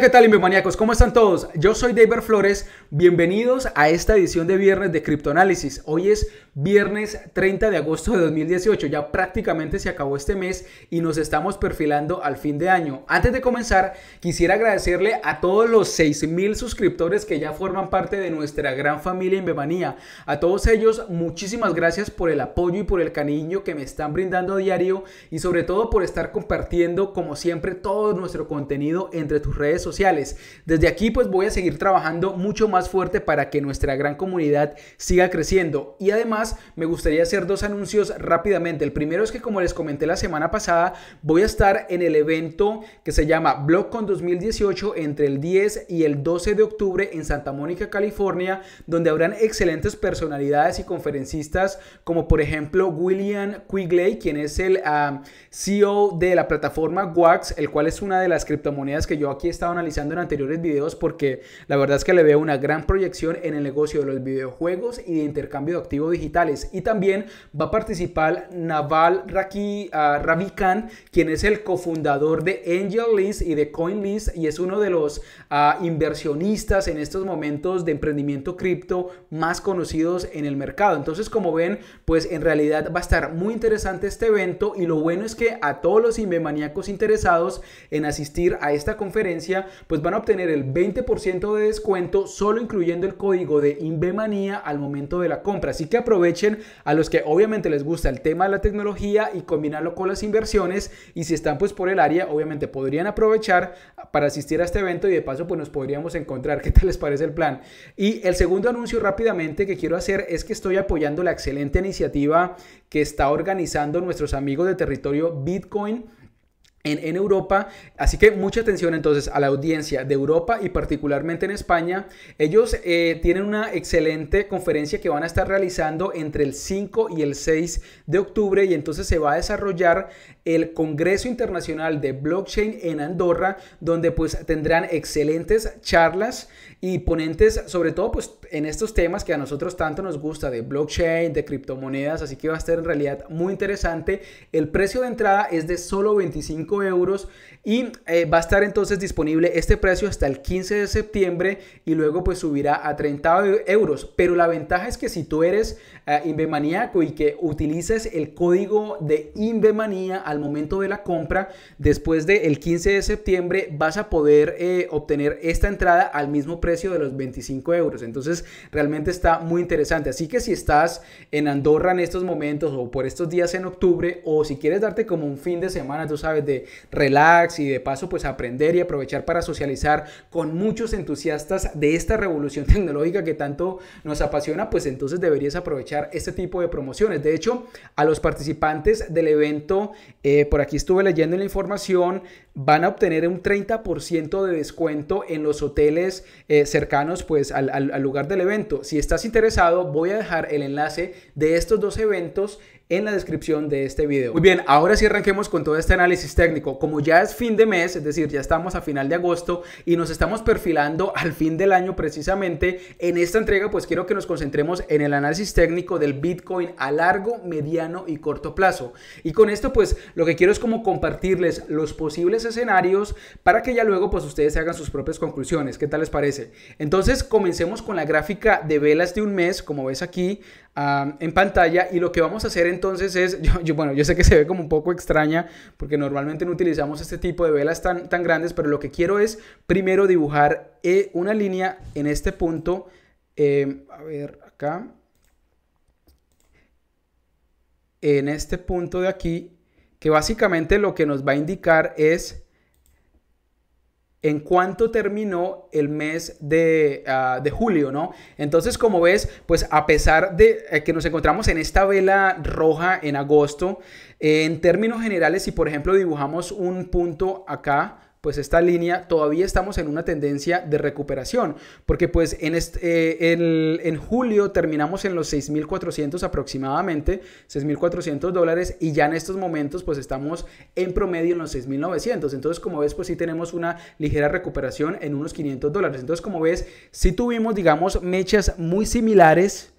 ¿qué tal, Inbemaníacos? ¿Cómo están todos? Yo soy David Flores. Bienvenidos a esta edición de viernes de Criptoanálisis. Hoy es viernes 30 de agosto de 2018. Ya prácticamente se acabó este mes y nos estamos perfilando al fin de año. Antes de comenzar, quisiera agradecerle a todos los 6000 suscriptores que ya forman parte de nuestra gran familia Inbemanía. A todos ellos, muchísimas gracias por el apoyo y por el cariño que me están brindando a diario y sobre todo por estar compartiendo, como siempre, todo nuestro contenido entre tus redes sociales sociales. Desde aquí pues voy a seguir trabajando mucho más fuerte para que nuestra gran comunidad siga creciendo. Y además me gustaría hacer dos anuncios rápidamente. El primero es que como les comenté la semana pasada, voy a estar en el evento que se llama BlockCon 2018 entre el 10 y el 12 de octubre en Santa Mónica, California, donde habrán excelentes personalidades y conferencistas como por ejemplo William Quigley, quien es el ah, CEO de la plataforma Wax, el cual es una de las criptomonedas que yo aquí he analizando en anteriores videos porque la verdad es que le veo una gran proyección en el negocio de los videojuegos y de intercambio de activos digitales. Y también va a participar Naval Raki, ah, quien es el cofundador de Angel List y de CoinList y es uno de los ah, inversionistas en estos momentos de emprendimiento cripto más conocidos en el mercado. Entonces, como ven, pues en realidad va a estar muy interesante este evento y lo bueno es que a todos los inmemaniacos interesados en asistir a esta conferencia pues van a obtener el 20% de descuento solo incluyendo el código de Invemanía al momento de la compra. Así que aprovechen a los que obviamente les gusta el tema de la tecnología y combinarlo con las inversiones y si están pues por el área, obviamente podrían aprovechar para asistir a este evento y de paso pues nos podríamos encontrar. ¿Qué tal les parece el plan? Y el segundo anuncio rápidamente que quiero hacer es que estoy apoyando la excelente iniciativa que está organizando nuestros amigos de territorio Bitcoin en, Europa. Así que mucha atención entonces a la audiencia de Europa y particularmente en España. Ellos eh, tienen una excelente conferencia que van a estar realizando entre el 5 y el 6 de octubre y entonces se va a desarrollar el Congreso Internacional de Blockchain en Andorra, donde pues tendrán excelentes charlas y ponentes sobre todo pues en estos temas que a nosotros tanto nos gusta de blockchain, de criptomonedas, así que va a estar en realidad muy interesante. El precio de entrada es de solo 25 euros y eh, va a estar entonces disponible este precio hasta el 15 de septiembre y luego pues subirá a 30 euros. Pero la ventaja es que si tú eres eh, y que utilices el código de inbemanía al momento de la compra, después del 15 de septiembre vas a poder eh, obtener esta entrada al mismo precio de los 25 euros. Entonces realmente está muy interesante. Así que si estás en Andorra en estos momentos o por estos días en octubre o si quieres darte como un fin de semana, tú sabes, de relax y de paso pues aprender y aprovechar para socializar con muchos entusiastas de esta revolución tecnológica que tanto nos apasiona, pues entonces deberías aprovechar este tipo de promociones. De hecho, a los participantes del evento, eh, por aquí estuve leyendo la información, van a obtener un 30% de descuento en los hoteles eh, cercanos pues al lugar del evento. Si estás interesado, voy a dejar el enlace de estos dos eventos en la descripción de este video. Muy bien, ahora sí arranquemos con todo este análisis técnico. Como ya es fin de mes, es decir, ya estamos a final de agosto y nos estamos perfilando al fin del año precisamente, en esta entrega pues quiero que nos concentremos en el análisis técnico del Bitcoin a largo, mediano y corto plazo. Y con esto pues lo que quiero es como compartirles los posibles escenarios para que ya luego pues ustedes hagan sus propias conclusiones. ¿Qué tal les parece? Entonces comencemos con la gráfica de velas de un mes, como ves aquí ah, en pantalla, y lo que vamos a hacer en entonces es, yo, bueno, yo sé que se ve como un poco extraña porque normalmente no utilizamos este tipo de velas tan, tan grandes, pero lo que quiero es primero dibujar eh, una línea en este punto, em, a ver, acá, en este punto de aquí, que básicamente lo que nos va a indicar es en cuanto terminó el mes ah, de, julio, ¿no? Entonces, como ves, pues a pesar de eh, que nos encontramos en esta vela roja en agosto, eh, en términos generales, si por ejemplo dibujamos un punto acá, pues esta línea todavía estamos en una tendencia de recuperación, porque pues en, eh, en julio terminamos en los 6.400 aproximadamente, 6.400 dólares, y ya en estos momentos pues estamos en promedio en los 6.900, entonces como ves pues sí tenemos una ligera recuperación en unos 500 dólares, entonces como ves sí tuvimos digamos mechas muy similares,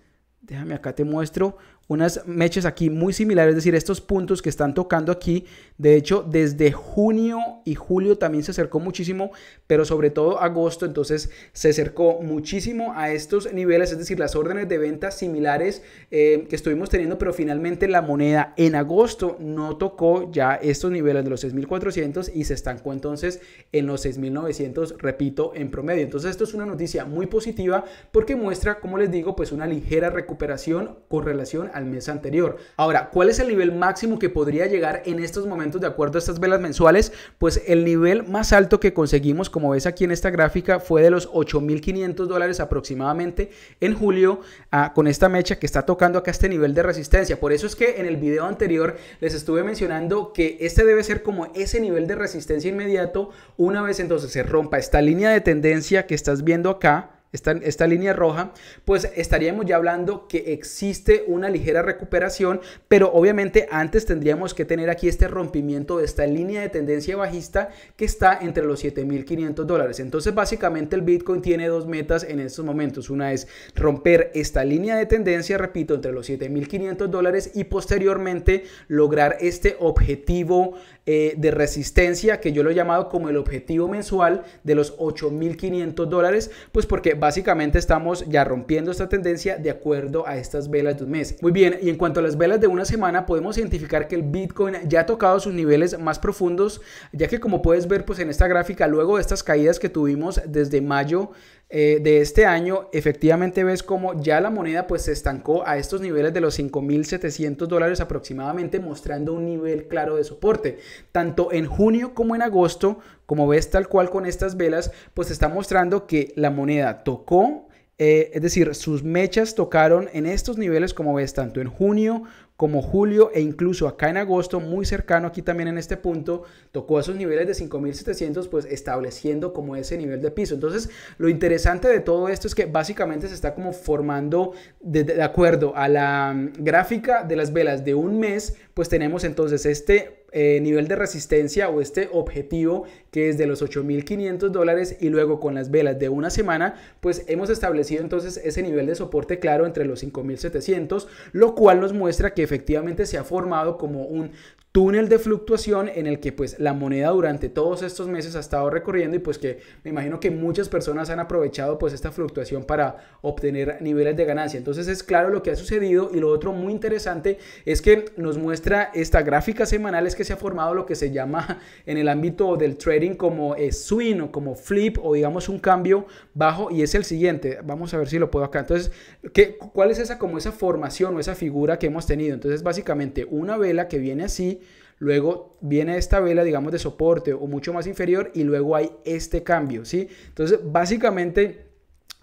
déjame acá te muestro, unas mechas aquí muy similares, es decir, estos puntos que están tocando aquí, de hecho, desde junio y julio también se acercó muchísimo, pero sobre todo agosto, entonces se acercó muchísimo a estos niveles, es decir, las órdenes de venta similares eh, que estuvimos teniendo, pero finalmente la moneda en agosto no tocó ya estos niveles de los 6.400 y se estancó entonces en los 6.900, repito, en promedio. Entonces esto es una noticia muy positiva porque muestra, como les digo, pues una ligera recuperación con relación a al mes anterior. Ahora, ¿cuál es el nivel máximo que podría llegar en estos momentos de acuerdo a estas velas mensuales? Pues el nivel más alto que conseguimos, como ves aquí en esta gráfica, fue de los 8.500 dólares aproximadamente en julio ah, con esta mecha que está tocando acá este nivel de resistencia. Por eso es que en el video anterior les estuve mencionando que este debe ser como ese nivel de resistencia inmediato una vez entonces se rompa esta línea de tendencia que estás viendo acá esta, esta línea roja, pues estaríamos ya hablando que existe una ligera recuperación, pero obviamente antes tendríamos que tener aquí este rompimiento de esta línea de tendencia bajista que está entre los 7.500 dólares. Entonces básicamente el Bitcoin tiene dos metas en estos momentos. Una es romper esta línea de tendencia, repito, entre los 7.500 dólares y posteriormente lograr este objetivo eh, de resistencia que yo lo he llamado como el objetivo mensual de los 8.500 dólares, pues porque básicamente estamos ya rompiendo esta tendencia de acuerdo a estas velas de un mes. Muy bien, y en cuanto a las velas de una semana, podemos identificar que el Bitcoin ya ha tocado sus niveles más profundos, ya que como puedes ver pues en esta gráfica, luego de estas caídas que tuvimos desde mayo eh, de este año, efectivamente ves como ya la moneda pues se estancó a estos niveles de los 5.700 dólares aproximadamente, mostrando un nivel claro de soporte. Tanto en junio como en agosto, como ves tal cual con estas velas, pues está mostrando que la moneda tocó eh, es decir, sus mechas tocaron en estos niveles, como ves, tanto en junio como julio e incluso acá en agosto, muy cercano aquí también en este punto, tocó esos niveles de 5.700, pues estableciendo como ese nivel de piso. Entonces, lo interesante de todo esto es que básicamente se está como formando de, de acuerdo a la mm, gráfica de las velas de un mes pues tenemos entonces este eh, nivel de resistencia o este objetivo que es de los 8.500 dólares y luego con las velas de una semana, pues hemos establecido entonces ese nivel de soporte claro entre los 5.700, lo cual nos muestra que efectivamente se ha formado como un túnel de fluctuación en el que pues la moneda durante todos estos meses ha estado recorriendo y pues que me imagino que muchas personas han aprovechado pues esta fluctuación para obtener niveles de ganancia. Entonces es claro lo que ha sucedido y lo otro muy interesante es que nos muestra esta gráfica semanal es que se ha formado lo que se llama en el ámbito del trading como eh, swing o como flip o digamos un cambio bajo y es el siguiente. Vamos a ver si lo puedo acá. Entonces, ¿qué, ¿cuál es esa como esa formación o esa figura que hemos tenido? Entonces básicamente una vela que viene así luego viene esta vela, digamos, de soporte o mucho más inferior y luego hay este cambio, ¿sí? Entonces, básicamente...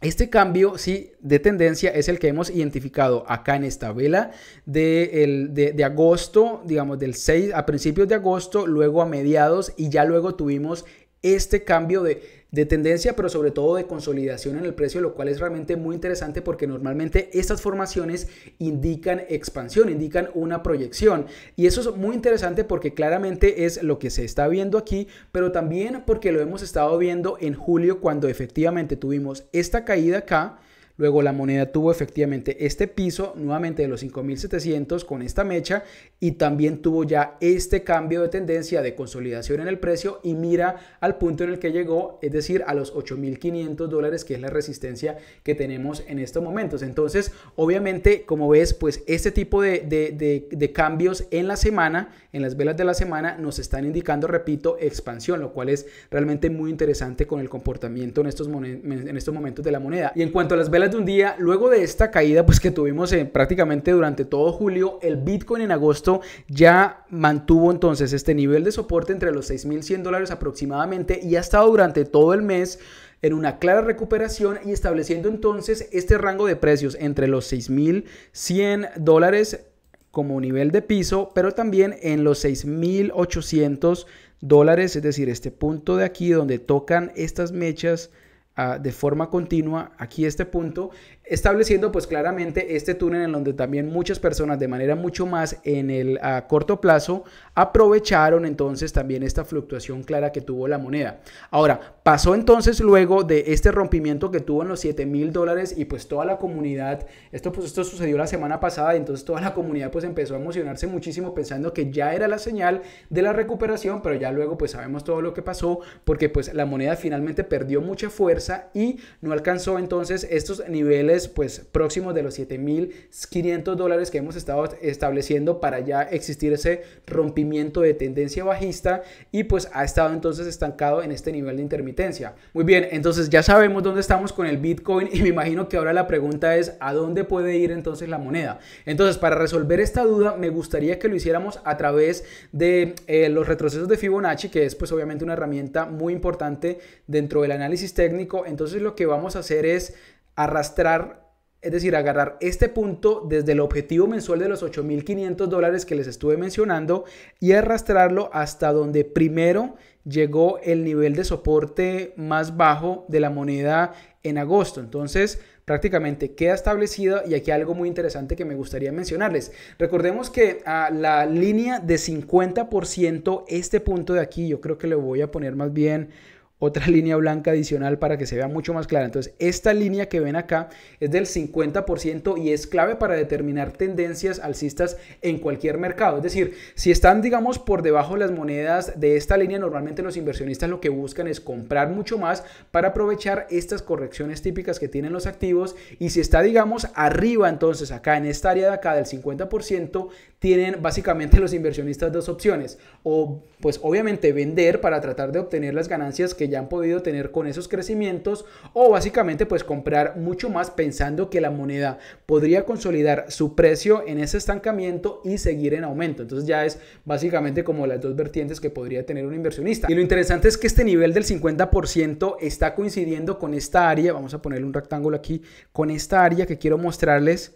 Este cambio sí, de tendencia es el que hemos identificado acá en esta vela de, de, agosto, digamos del 6 a principios de agosto, luego a mediados y ya luego tuvimos este cambio de de tendencia, pero sobre todo de consolidación en el precio, lo cual es realmente muy interesante porque normalmente estas formaciones indican expansión, indican una proyección. Y eso es muy interesante porque claramente es lo que se está viendo aquí, pero también porque lo hemos estado viendo en julio cuando efectivamente tuvimos esta caída acá Luego la moneda tuvo efectivamente este piso nuevamente de los 5.700 con esta mecha y también tuvo ya este cambio de tendencia de consolidación en el precio y mira al punto en el que llegó, es decir, a los 8.500 dólares que es la resistencia que tenemos en estos momentos. Entonces, obviamente, como ves, pues este tipo de, cambios en la semana, en las velas de la semana, nos están indicando, repito, expansión, lo cual es realmente muy interesante con el comportamiento en estos, en estos momentos de la moneda. Y en cuanto a las velas de un día, luego de esta caída pues que tuvimos en eh, prácticamente durante todo julio, el Bitcoin en agosto ya mantuvo entonces este nivel de soporte entre los 6.100 dólares aproximadamente y ha estado durante todo el mes en una clara recuperación y estableciendo entonces este rango de precios entre los 6.100 dólares como nivel de piso, pero también en los 6.800 dólares, es decir, este punto de aquí donde tocan estas mechas Ah, de forma continua aquí este punto estableciendo pues claramente este túnel en donde también muchas personas de manera mucho más en el corto plazo aprovecharon entonces también esta fluctuación clara que tuvo la moneda. Ahora, pasó entonces luego de este rompimiento que tuvo en los 7 mil dólares y pues toda la comunidad, esto pues esto sucedió la semana pasada y entonces toda la comunidad pues empezó a emocionarse muchísimo pensando que ya era la señal de la recuperación, pero ya luego pues sabemos todo lo que pasó porque pues la moneda finalmente perdió mucha fuerza y no alcanzó entonces estos niveles pues próximos de los 7.500 dólares que hemos estado estableciendo para ya existir ese rompimiento de tendencia bajista y pues ha estado entonces estancado en este nivel de intermitencia. Muy bien, entonces ya sabemos dónde estamos con el Bitcoin y me imagino que ahora la pregunta es a dónde puede ir entonces la moneda. Entonces para resolver esta duda me gustaría que lo hiciéramos a través de eh, los retrocesos de Fibonacci que es pues obviamente una herramienta muy importante dentro del análisis técnico. Entonces lo que vamos a hacer es arrastrar, es decir, agarrar este punto desde el objetivo mensual de los 8.500 dólares que les estuve mencionando y arrastrarlo hasta donde primero llegó el nivel de soporte más bajo de la moneda en agosto. Entonces, prácticamente queda establecido y aquí algo muy interesante que me gustaría mencionarles. Recordemos que a ah, la línea de 50%, este punto de aquí, yo creo que le voy a poner más bien otra línea blanca adicional para que se vea mucho más clara. Entonces, esta línea que ven acá es del 50% y es clave para determinar tendencias alcistas en cualquier mercado. Es decir, si están, digamos, por debajo de las monedas de esta línea, normalmente los inversionistas lo que buscan es comprar mucho más para aprovechar estas correcciones típicas que tienen los activos. Y si está, digamos, arriba, entonces acá en esta área de acá del 50%, tienen básicamente los inversionistas dos opciones. O, pues, obviamente vender para tratar de obtener las ganancias que ya han podido tener con esos crecimientos o básicamente pues comprar mucho más pensando que la moneda podría consolidar su precio en ese estancamiento y seguir en aumento. Entonces ya es básicamente como las dos vertientes que podría tener un inversionista. Y lo interesante es que este nivel del 50% está coincidiendo con esta área, vamos a ponerle un rectángulo aquí, con esta área que quiero mostrarles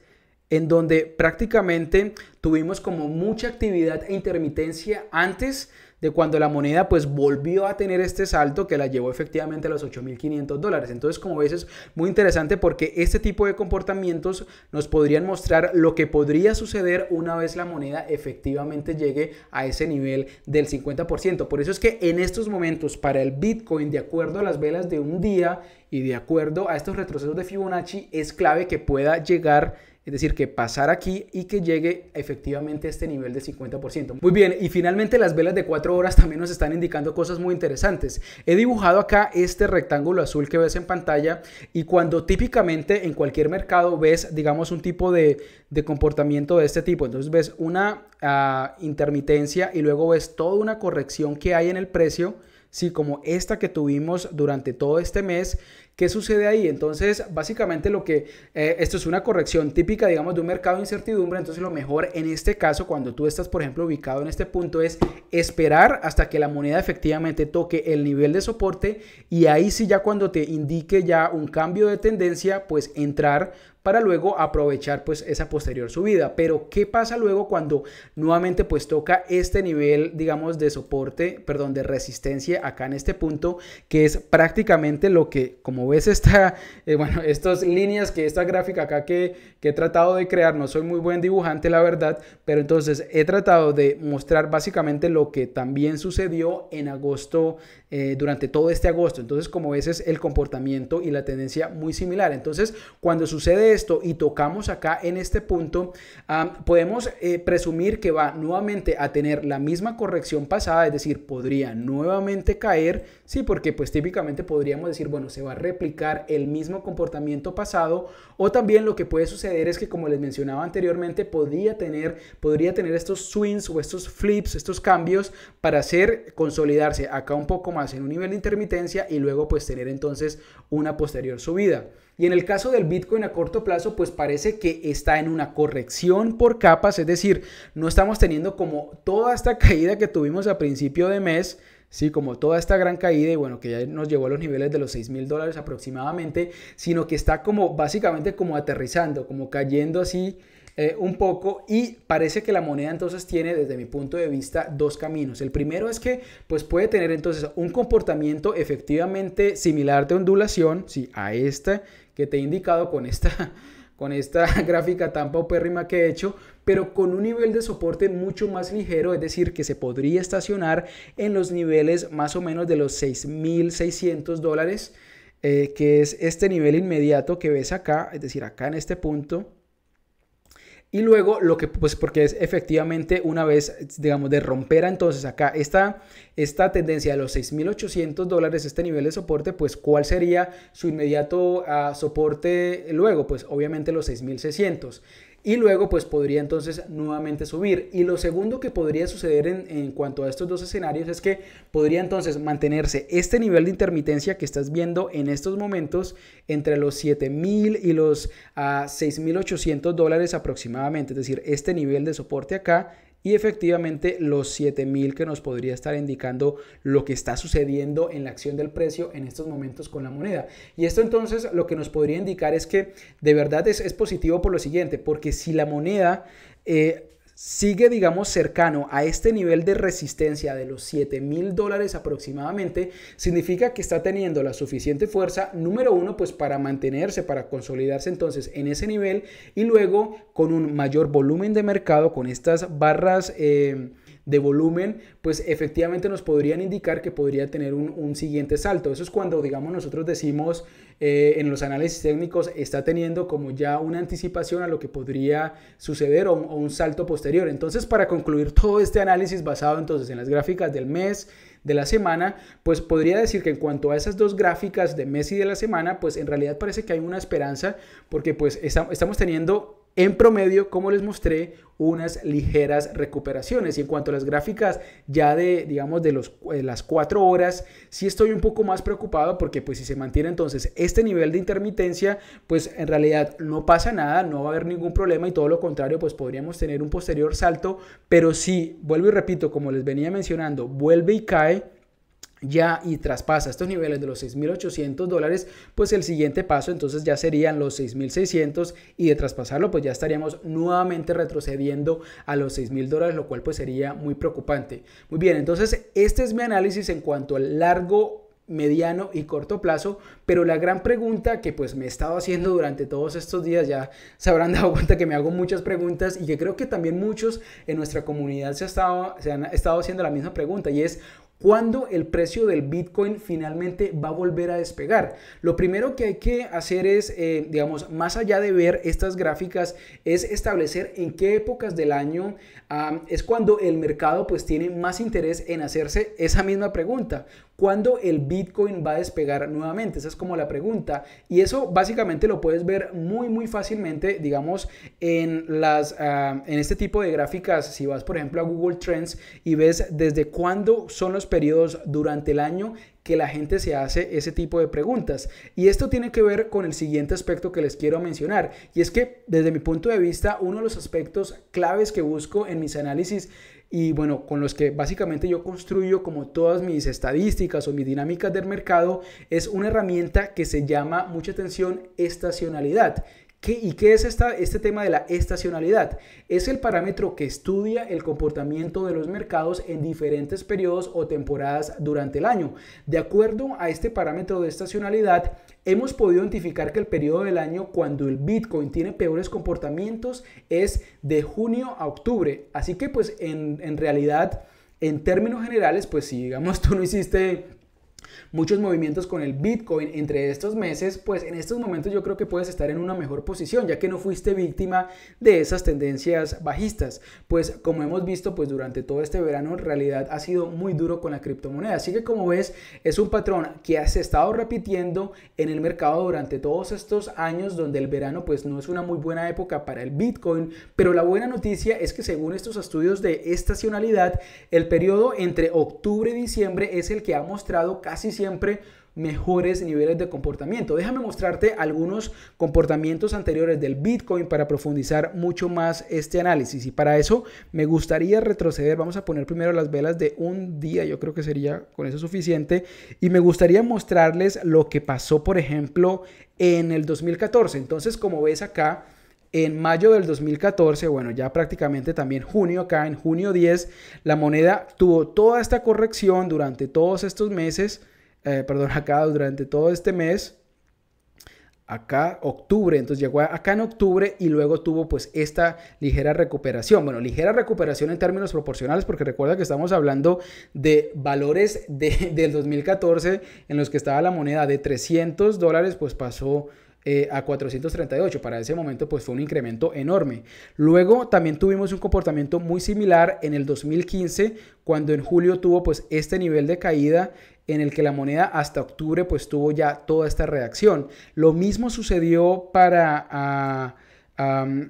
en donde prácticamente tuvimos como mucha actividad e intermitencia antes de cuando la moneda pues volvió a tener este salto que la llevó efectivamente a los 8.500 dólares. Entonces como ves es muy interesante porque este tipo de comportamientos nos podrían mostrar lo que podría suceder una vez la moneda efectivamente llegue a ese nivel del 50%. Por eso es que en estos momentos para el Bitcoin de acuerdo a las velas de un día y de acuerdo a estos retrocesos de Fibonacci es clave que pueda llegar es decir, que pasar aquí y que llegue efectivamente a este nivel de 50%. Muy bien, y finalmente las velas de 4 horas también nos están indicando cosas muy interesantes. He dibujado acá este rectángulo azul que ves en pantalla y cuando típicamente en cualquier mercado ves, digamos, un tipo de, comportamiento de este tipo, entonces ves una ah, intermitencia y luego ves toda una corrección que hay en el precio, sí, como esta que tuvimos durante todo este mes ¿Qué sucede ahí? Entonces, básicamente lo que eh, esto es una corrección típica, digamos, de un mercado de incertidumbre. Entonces, lo mejor en este caso, cuando tú estás, por ejemplo, ubicado en este punto, es esperar hasta que la moneda efectivamente toque el nivel de soporte y ahí sí ya cuando te indique ya un cambio de tendencia, pues entrar para luego aprovechar pues esa posterior subida. Pero ¿qué pasa luego cuando nuevamente pues toca este nivel digamos de soporte, perdón, de resistencia acá en este punto que es prácticamente lo que como ves está eh, bueno, estas líneas que esta gráfica acá que, he tratado de crear, no soy muy buen dibujante la verdad, pero entonces he tratado de mostrar básicamente lo que también sucedió en agosto, eh, durante todo este agosto. Entonces como ves es el comportamiento y la tendencia muy similar. Entonces cuando sucede esto y tocamos acá en este punto, podemos eh, presumir que va nuevamente a tener la misma corrección pasada, es decir, podría nuevamente caer, sí, porque pues típicamente podríamos decir, bueno, se va a replicar el mismo comportamiento pasado o también lo que puede suceder es que como les mencionaba anteriormente, podría tener, podría tener estos swings o estos flips, estos cambios para hacer consolidarse acá un poco más en un nivel de intermitencia y luego pues tener entonces una posterior subida. Y en el caso del Bitcoin a corto plazo, pues parece que está en una corrección por capas, es decir, no estamos teniendo como toda esta caída que tuvimos a principio de mes, ¿sí? Como toda esta gran caída y bueno, que ya nos llevó a los niveles de los 6 mil dólares aproximadamente, sino que está como básicamente como aterrizando, como cayendo así eh, un poco y parece que la moneda entonces tiene desde mi punto de vista dos caminos. El primero es que pues puede tener entonces un comportamiento efectivamente similar de ondulación, sí, a esta que te he indicado con esta, con esta gráfica tan paupérrima que he hecho, pero con un nivel de soporte mucho más ligero, es decir, que se podría estacionar en los niveles más o menos de los 6.600 dólares, eh, que es este nivel inmediato que ves acá, es decir, acá en este punto, y luego lo que, pues porque es efectivamente una vez, digamos, de a entonces acá esta, esta tendencia de los 6.800 dólares, este nivel de soporte, pues cuál sería su inmediato ah, soporte luego, pues obviamente los 6.600 y luego pues podría entonces nuevamente subir. Y lo segundo que podría suceder en, cuanto a estos dos escenarios es que podría entonces mantenerse este nivel de intermitencia que estás viendo en estos momentos entre los 7000 y los 6800 ah, dólares aproximadamente, es decir, este nivel de soporte acá y efectivamente los 7000 que nos podría estar indicando lo que está sucediendo en la acción del precio en estos momentos con la moneda. Y esto entonces lo que nos podría indicar es que de verdad es, positivo por lo siguiente, porque si la moneda... Eh, sigue, digamos, cercano a este nivel de resistencia de los 7 mil dólares aproximadamente, significa que está teniendo la suficiente fuerza, número uno, pues para mantenerse, para consolidarse entonces en ese nivel y luego con un mayor volumen de mercado, con estas barras. Eh, de volumen, pues efectivamente nos podrían indicar que podría tener un, siguiente salto. Eso es cuando, digamos, nosotros decimos eh, en los análisis técnicos está teniendo como ya una anticipación a lo que podría suceder o, o un salto posterior. Entonces, para concluir todo este análisis basado entonces en las gráficas del mes, de la semana, pues podría decir que en cuanto a esas dos gráficas de mes y de la semana, pues en realidad parece que hay una esperanza porque pues estamos teniendo en promedio, como les mostré, unas ligeras recuperaciones. Y en cuanto a las gráficas ya de, digamos, de, los, las 4 horas, sí estoy un poco más preocupado porque pues si se mantiene entonces este nivel de intermitencia, pues en realidad no pasa nada, no va a haber ningún problema y todo lo contrario, pues podríamos tener un posterior salto, pero si, sí, vuelvo y repito, como les venía mencionando, vuelve y cae, ya y traspasa estos niveles de los 6.800 dólares, pues el siguiente paso entonces ya serían los 6.600 y de traspasarlo pues ya estaríamos nuevamente retrocediendo a los 6.000 dólares, lo cual pues sería muy preocupante. Muy bien, entonces este es mi análisis en cuanto al largo mediano y corto plazo, pero la gran pregunta que pues me he estado haciendo durante todos estos días, ya se habrán dado cuenta que me hago muchas preguntas y que creo que también muchos en nuestra comunidad se, ha estado, se han estado haciendo la misma pregunta y es ¿Cuándo el precio del Bitcoin finalmente va a volver a despegar? Lo primero que hay que hacer es, eh, digamos, más allá de ver estas gráficas, es establecer en qué épocas del año es cuando el mercado pues tiene más interés en hacerse esa misma pregunta. ¿Cuándo el Bitcoin va a despegar nuevamente? Esa es como la pregunta. Y eso básicamente lo puedes ver muy muy fácilmente, digamos, en, las, en este tipo de gráficas. Si vas por ejemplo a Google Trends y ves desde cuándo son los periodos durante el año que la gente se hace ese tipo de preguntas. Y esto tiene que ver con el siguiente aspecto que les quiero mencionar. Y es que desde mi punto de vista, uno de los aspectos claves que busco en mis análisis y bueno, con los que básicamente yo construyo como todas mis estadísticas o mis dinámicas del mercado, es una herramienta que se llama, mucha atención, estacionalidad. ¿Y qué es esta, este tema de la estacionalidad? Es el parámetro que estudia el comportamiento de los mercados en diferentes periodos o temporadas durante el año. De acuerdo a este parámetro de estacionalidad, hemos podido identificar que el periodo del año cuando el Bitcoin tiene peores comportamientos es de junio a octubre. Así que pues en, en realidad, en términos generales, pues si digamos tú no hiciste muchos movimientos con el Bitcoin entre estos meses, pues en estos momentos yo creo que puedes estar en una mejor posición, ya que no fuiste víctima de esas tendencias bajistas. Pues como hemos visto, pues durante todo este verano en realidad ha sido muy duro con la criptomoneda. Así que como ves, es un patrón que se ha estado repitiendo en el mercado durante todos estos años donde el verano pues no es una muy buena época para el Bitcoin, pero la buena noticia es que según estos estudios de estacionalidad, el periodo entre octubre y diciembre es el que ha mostrado casi siempre mejores niveles de comportamiento. Déjame mostrarte algunos comportamientos anteriores del Bitcoin para profundizar mucho más este análisis. Y para eso me gustaría retroceder. Vamos a poner primero las velas de un día. Yo creo que sería con eso suficiente. Y me gustaría mostrarles lo que pasó, por ejemplo, en el 2014. Entonces, como ves acá, en mayo del 2014, bueno, ya prácticamente también junio, acá en junio 10, la moneda tuvo toda esta corrección durante todos estos meses, eh, perdón, acá durante todo este mes, acá octubre, entonces llegó acá en octubre y luego tuvo pues esta ligera recuperación, bueno, ligera recuperación en términos proporcionales porque recuerda que estamos hablando de valores de, del 2014 en los que estaba la moneda de 300 dólares, pues pasó eh, a 438. Para ese momento pues fue un incremento enorme. Luego también tuvimos un comportamiento muy similar en el 2015 cuando en julio tuvo pues este nivel de caída en el que la moneda hasta octubre pues tuvo ya toda esta reacción. Lo mismo sucedió para...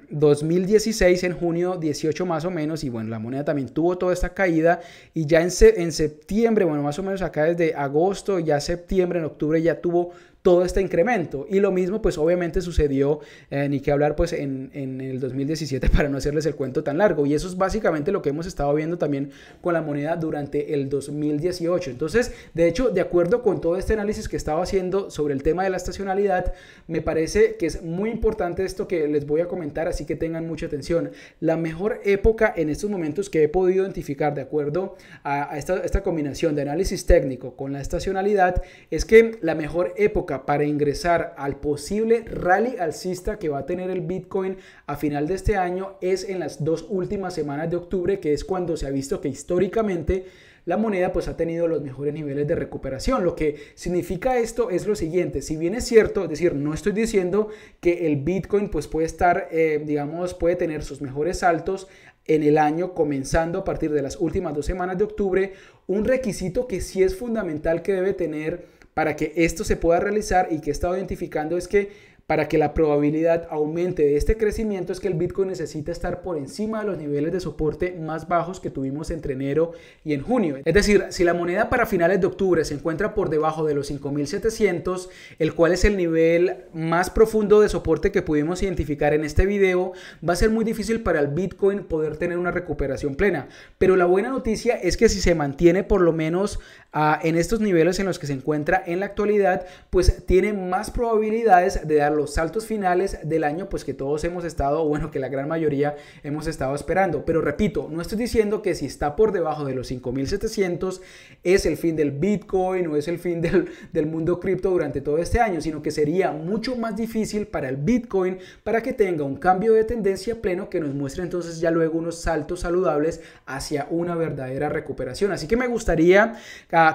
2016 ah, en junio 18 más o menos y bueno la moneda también tuvo toda esta caída y ya en, en septiembre bueno más o menos acá desde agosto ya septiembre en octubre ya tuvo todo este incremento. Y lo mismo pues obviamente sucedió, eh, ni que hablar pues en, en, el 2017 para no hacerles el cuento tan largo. Y eso es básicamente lo que hemos estado viendo también con la moneda durante el 2018. Entonces, de hecho, de acuerdo con todo este análisis que estaba haciendo sobre el tema de la estacionalidad, me parece que es muy importante esto que les voy a comentar, así que tengan mucha atención. La mejor época en estos momentos que he podido identificar de acuerdo a, a esta, esta combinación de análisis técnico con la estacionalidad es que la mejor época para ingresar al posible rally alcista que va a tener el Bitcoin a final de este año es en las dos últimas semanas de octubre, que es cuando se ha visto que históricamente la moneda pues ha tenido los mejores niveles de recuperación. Lo que significa esto es lo siguiente, si bien es cierto, es decir, no estoy diciendo que el Bitcoin pues puede estar, eh, digamos, puede tener sus mejores saltos en el año, comenzando a partir de las últimas dos semanas de octubre, un requisito que sí es fundamental que debe tener para que esto se pueda realizar y que he estado identificando es que para que la probabilidad aumente de este crecimiento es que el Bitcoin necesita estar por encima de los niveles de soporte más bajos que tuvimos entre enero y en junio. Es decir, si la moneda para finales de octubre se encuentra por debajo de los 5700, el cual es el nivel más profundo de soporte que pudimos identificar en este video, va a ser muy difícil para el Bitcoin poder tener una recuperación plena. Pero la buena noticia es que si se mantiene por lo menos en estos niveles en los que se encuentra en la actualidad, pues tiene más probabilidades de dar los saltos finales del año, pues que todos hemos estado, bueno, que la gran mayoría hemos estado esperando. Pero repito, no estoy diciendo que si está por debajo de los 5700 es el fin del Bitcoin o es el fin del, mundo cripto durante todo este año, sino que sería mucho más difícil para el Bitcoin para que tenga un cambio de tendencia pleno que nos muestre entonces ya luego unos saltos saludables hacia una verdadera recuperación. Así que me gustaría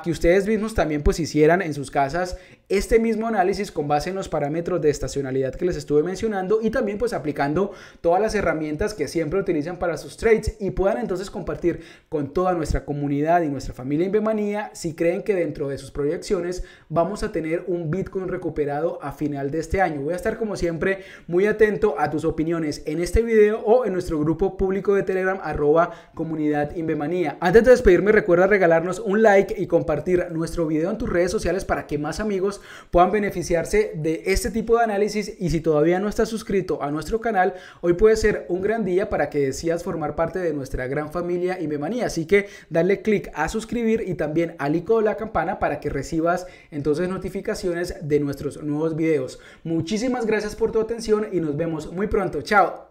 que ustedes mismos también pues hicieran en sus casas este mismo análisis con base en los parámetros de estacionalidad que les estuve mencionando y también pues aplicando todas las herramientas que siempre utilizan para sus trades y puedan entonces compartir con toda nuestra comunidad y nuestra familia en si creen que dentro de sus proyecciones vamos a tener un Bitcoin recuperado a final de este año. Voy a estar como siempre muy atento a tus opiniones en este video o en nuestro grupo público de Telegram arroba comunidad Inbemanía. Antes de despedirme recuerda regalarnos un like y compartir nuestro video en tus redes sociales para que más amigos puedan beneficiarse de este tipo de análisis y si todavía no estás suscrito a nuestro canal, hoy puede ser un gran día para que decidas formar parte de nuestra gran familia y memanía Así que dale click a suscribir y también al icono de la campana para que recibas entonces notificaciones de nuestros nuevos videos. Muchísimas gracias por tu atención y nos vemos muy pronto. Chao.